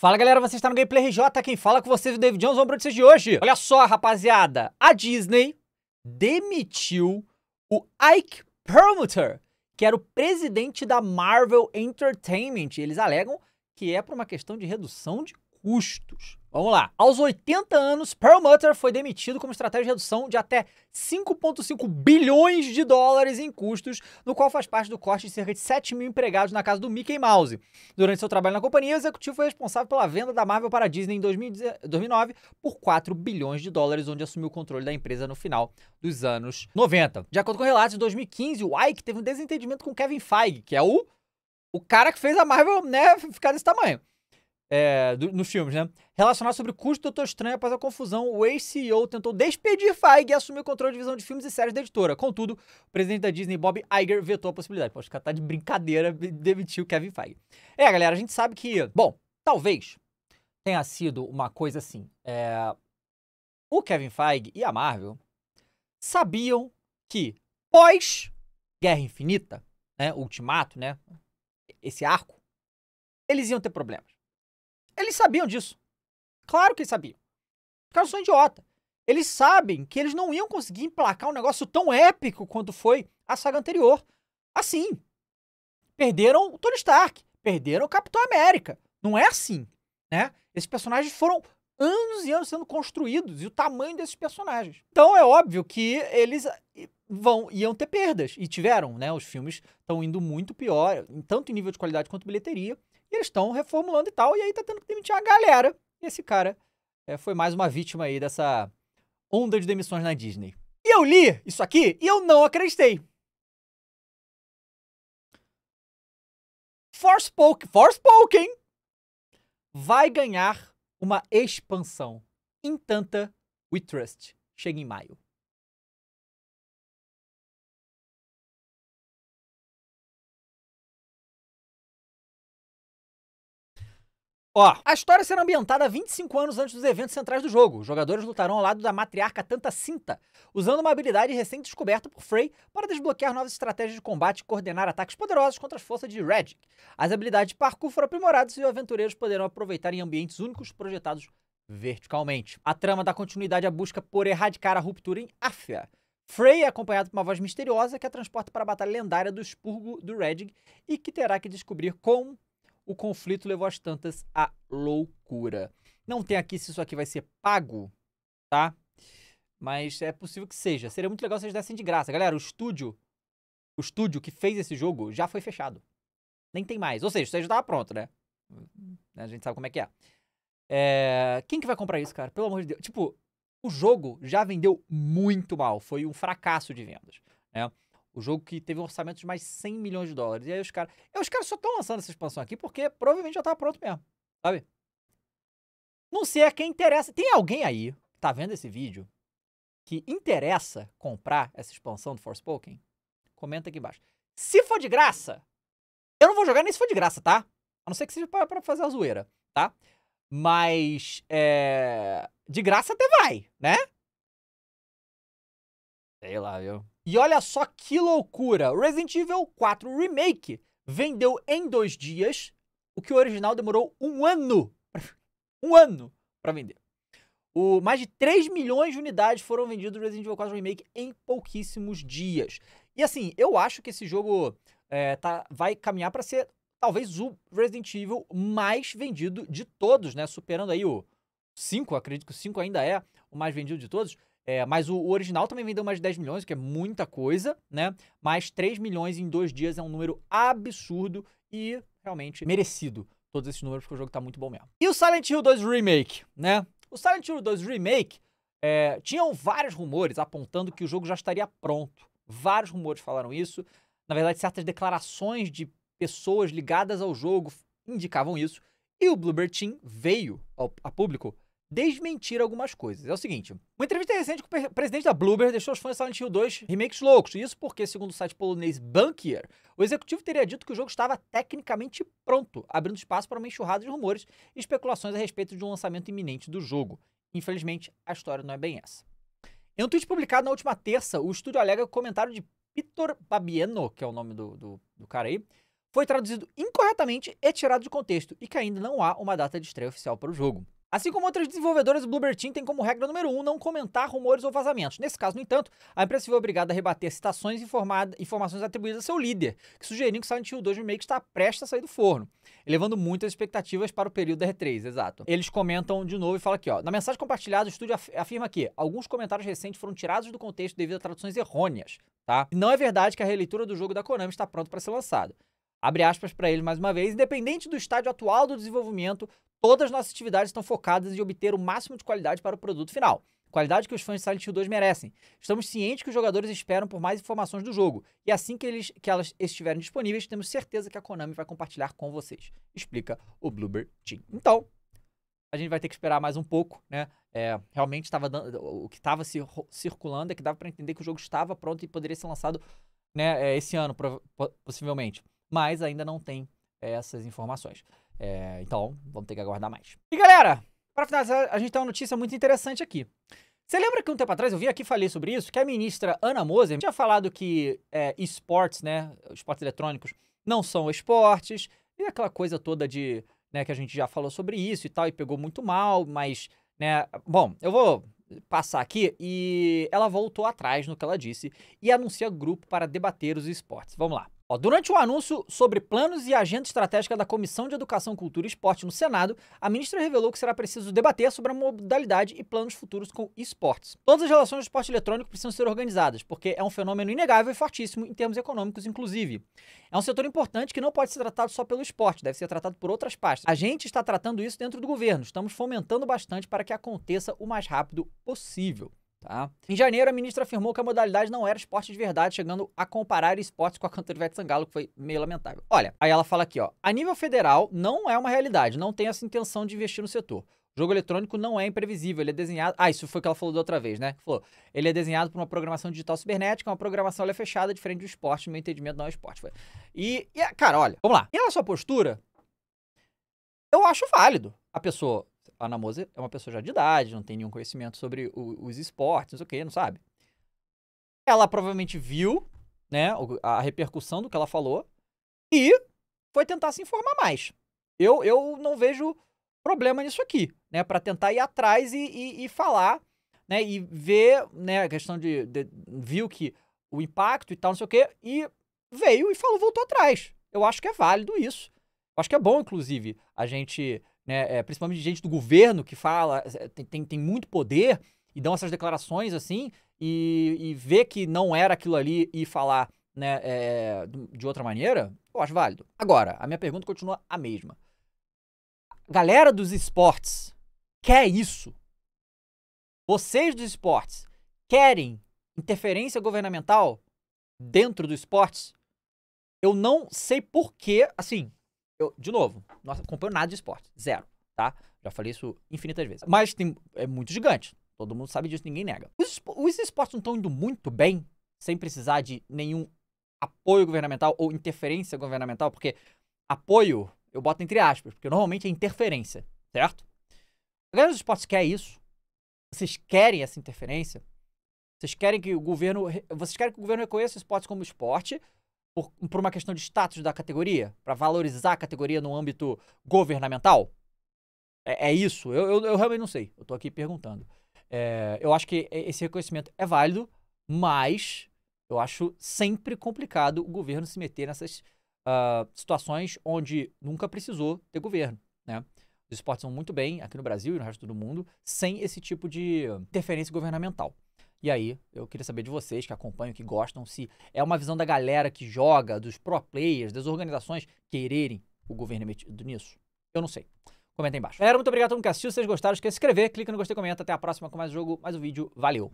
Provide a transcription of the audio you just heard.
Fala galera, você está no Gameplay RJ, quem fala com vocês é o David Jones, vamos para de hoje. Olha só, rapaziada, a Disney demitiu o Ike Perlmutter, que era o presidente da Marvel Entertainment. Eles alegam que é por uma questão de redução de custos. Vamos lá. Aos 80 anos, Perlmutter foi demitido como estratégia de redução de até 5,5 bilhões de dólares em custos, no qual faz parte do corte de cerca de 7 mil empregados na casa do Mickey Mouse. Durante seu trabalho na companhia, o executivo foi responsável pela venda da Marvel para a Disney em 2009 por 4 bilhões de dólares, onde assumiu o controle da empresa no final dos anos 90. De acordo com relatos, em 2015, o Ike teve um desentendimento com Kevin Feige, que é o, o cara que fez a Marvel né, ficar desse tamanho é, do, nos filmes, né? Relacionado sobre o custo do Doutor Estranho após a confusão, o ex-CEO tentou despedir Feige e assumir o controle de divisão de filmes e séries da editora. Contudo, o presidente da Disney, Bob Iger, vetou a possibilidade. Pô, ficar tá de brincadeira, demitiu Kevin Feige. É, galera, a gente sabe que, bom, talvez tenha sido uma coisa assim. É, o Kevin Feige e a Marvel sabiam que pós Guerra Infinita, né, Ultimato, né, esse arco, eles iam ter problemas. Eles sabiam disso. Claro que eles sabiam. Os caras são idiota. Eles sabem que eles não iam conseguir emplacar um negócio tão épico quanto foi a saga anterior. Assim. Perderam o Tony Stark, perderam o Capitão América. Não é assim, né? Esses personagens foram anos e anos sendo construídos e o tamanho desses personagens. Então é óbvio que eles eh, vão iam ter perdas e tiveram, né? Os filmes estão indo muito pior, tanto em nível de qualidade quanto bilheteria. E eles estão reformulando e tal, e aí tá tendo que demitir uma galera. E esse cara é, foi mais uma vítima aí dessa onda de demissões na Disney. E eu li isso aqui e eu não acreditei. Forspoken, Forspoken vai ganhar uma expansão. Em tanta, We Trust. Chega em maio. Ó, a história será ambientada 25 anos antes dos eventos centrais do jogo. Os jogadores lutarão ao lado da matriarca Tanta Cinta, usando uma habilidade recém-descoberta por Frey para desbloquear novas estratégias de combate e coordenar ataques poderosos contra as forças de Reddick. As habilidades de parkour foram aprimoradas e os aventureiros poderão aproveitar em ambientes únicos projetados verticalmente. A trama dá continuidade à busca por erradicar a ruptura em Áfia. Frey é acompanhado por uma voz misteriosa que a transporta para a batalha lendária do expurgo do Reddick e que terá que descobrir como o conflito levou as tantas à loucura. Não tem aqui se isso aqui vai ser pago, tá? Mas é possível que seja. Seria muito legal se eles dessem de graça. Galera, o estúdio, o estúdio que fez esse jogo já foi fechado. Nem tem mais. Ou seja, isso aí já tava pronto, né? A gente sabe como é que é. é... Quem que vai comprar isso, cara? Pelo amor de Deus. Tipo, o jogo já vendeu muito mal. Foi um fracasso de vendas, né? O jogo que teve um orçamento de mais 100 milhões de dólares. E aí os caras. Os caras só estão lançando essa expansão aqui porque provavelmente já tava pronto mesmo. Sabe? Não sei a é quem interessa. Tem alguém aí que tá vendo esse vídeo que interessa comprar essa expansão do Forspoken? Comenta aqui embaixo. Se for de graça, eu não vou jogar nem se for de graça, tá? A não ser que seja pra, pra fazer a zoeira, tá? Mas. É... De graça até vai, né? Sei lá, viu? E olha só que loucura! Resident Evil 4 Remake vendeu em dois dias, o que o original demorou um ano. um ano para vender. O, mais de 3 milhões de unidades foram vendidas do Resident Evil 4 Remake em pouquíssimos dias. E assim, eu acho que esse jogo é, tá, vai caminhar para ser talvez o Resident Evil mais vendido de todos, né? Superando aí o 5, acredito que o 5 ainda é o mais vendido de todos. É, mas o, o, original também vendeu mais de 10 milhões, o que é muita coisa, né? Mas 3 milhões em dois dias é um número absurdo e realmente merecido. Todos esses números, porque o jogo tá muito bom mesmo. E o Silent Hill 2 Remake, né? O Silent Hill 2 Remake é, tinham vários rumores apontando que o jogo já estaria pronto. Vários rumores falaram isso. Na verdade, certas declarações de pessoas ligadas ao jogo indicavam isso. E o Bloober Team veio ao, a público desmentir algumas coisas. É o seguinte, uma entrevista recente com o presidente da Bloomberg deixou os fãs de Silent Hill 2 remakes loucos. Isso porque, segundo o site polonês Bankier, o executivo teria dito que o jogo estava tecnicamente pronto, abrindo espaço para uma enxurrada de rumores e especulações a respeito de um lançamento iminente do jogo. Infelizmente, a história não é bem essa. Em um tweet publicado na última terça, o estúdio alega que o comentário de Peter Babieno, que é o nome do, do, do cara aí, foi traduzido incorretamente e tirado de contexto, e que ainda não há uma data de estreia oficial para o jogo. Assim como outras desenvolvedoras, o Bloomberg Team tem como regra número 1 um, não comentar rumores ou vazamentos. Nesse caso, no entanto, a empresa foi obrigada a rebater citações e informações atribuídas a seu líder, que sugeriram que Silent Hill 2 Remake está prestes a sair do forno, elevando muitas expectativas para o período da R3, exato. Eles comentam de novo e falam aqui, ó, na mensagem compartilhada, o estúdio afirma que alguns comentários recentes foram tirados do contexto devido a traduções errôneas, tá? não é verdade que a releitura do jogo da Konami está pronto para ser lançado. Abre aspas para ele mais uma vez. Independente do estádio atual do desenvolvimento, Todas nossas atividades estão focadas em obter o máximo de qualidade para o produto final. Qualidade que os fãs de Silent Hill 2 merecem. Estamos cientes que os jogadores esperam por mais informações do jogo, e assim que, eles, que elas estiverem disponíveis, temos certeza que a Konami vai compartilhar com vocês. Explica o Bloober Team. Então, a gente vai ter que esperar mais um pouco, né? É, realmente estava o que estava se circulando é que dava para entender que o jogo estava pronto e poderia ser lançado né, é, esse ano, possivelmente. Mas ainda não tem é, essas informações. É, então, vamos ter que aguardar mais. E galera, para finalizar, a gente tem uma notícia muito interessante aqui. Você lembra que um tempo atrás eu vim aqui e falei sobre isso? Que a ministra Ana Moser tinha falado que é, esportes, né, esportes eletrônicos, não são esportes, e aquela coisa toda de, né, que a gente já falou sobre isso e tal, e pegou muito mal, mas, né, bom, eu vou passar aqui e ela voltou atrás no que ela disse e anuncia grupo para debater os esportes. Vamos lá. Ó, durante um anúncio sobre planos e agenda estratégica da Comissão de Educação, Cultura e Esporte no Senado, a ministra revelou que será preciso debater sobre a modalidade e planos futuros com esportes. Todas as relações do esporte eletrônico precisam ser organizadas, porque é um fenômeno inegável e fortíssimo em termos econômicos, inclusive. É um setor importante que não pode ser tratado só pelo esporte, deve ser tratado por outras pastas. A gente está tratando isso dentro do governo, estamos fomentando bastante para que aconteça o mais rápido possível. Tá? Em janeiro, a ministra afirmou que a modalidade não era esporte de verdade, chegando a comparar esportes com a Vettel Sangalo, que foi meio lamentável. Olha, aí ela fala aqui, ó, a nível federal não é uma realidade, não tem essa intenção de investir no setor. O jogo eletrônico não é imprevisível, ele é desenhado. Ah, isso foi o que ela falou da outra vez, né? Falou. Ele é desenhado por uma programação digital cibernética, uma programação é fechada, diferente do esporte, no meu entendimento, não é esporte. Foi. E, e, cara, olha, vamos lá. E a sua postura, eu acho válido a pessoa a Ana Moser é uma pessoa já de idade, não tem nenhum conhecimento sobre o, os esportes, não sei o que, não sabe. Ela provavelmente viu, né, a repercussão do que ela falou e foi tentar se informar mais. Eu, eu não vejo problema nisso aqui, né, para tentar ir atrás e, e, e, falar, né, e ver, né, a questão de, de viu que o impacto e tal, não sei o que, e veio e falou, voltou atrás. Eu acho que é válido isso. Eu acho que é bom, inclusive, a gente né, é, principalmente gente do governo que fala, é, tem, tem, tem, muito poder e dão essas declarações assim, e, e ver que não era aquilo ali e falar né, é, de outra maneira, eu acho válido. Agora, a minha pergunta continua a mesma. Galera dos esportes quer isso? Vocês dos esportes querem interferência governamental dentro dos esportes? Eu não sei por que, assim, eu, de novo, não acompanho nada de esporte. Zero, tá? Já falei isso infinitas vezes. Mas tem, é muito gigante. Todo mundo sabe disso, ninguém nega. Os, os esportes não estão indo muito bem, sem precisar de nenhum apoio governamental ou interferência governamental, porque apoio eu boto entre aspas, porque normalmente é interferência, certo? A galera dos esportes quer isso. Vocês querem essa interferência? Vocês querem que o governo, vocês querem que o governo reconheça o esporte como esporte por, por uma questão de status da categoria? Para valorizar a categoria no âmbito governamental? É, é isso? Eu, eu, eu, realmente não sei. Eu estou aqui perguntando. É, eu acho que esse reconhecimento é válido, mas eu acho sempre complicado o governo se meter nessas uh, situações onde nunca precisou ter governo. Né? Os esportes são muito bem aqui no Brasil e no resto do mundo sem esse tipo de interferência governamental. E aí, eu queria saber de vocês que acompanham, que gostam, se é uma visão da galera que joga, dos pro players, das organizações quererem o governo metido nisso. Eu não sei. Comenta aí embaixo. Galera, muito obrigado a todo mundo que assistiu. Se vocês gostaram, esquece de se inscrever, clica no gostei, comenta. Até a próxima com mais jogo, mais um vídeo. Valeu!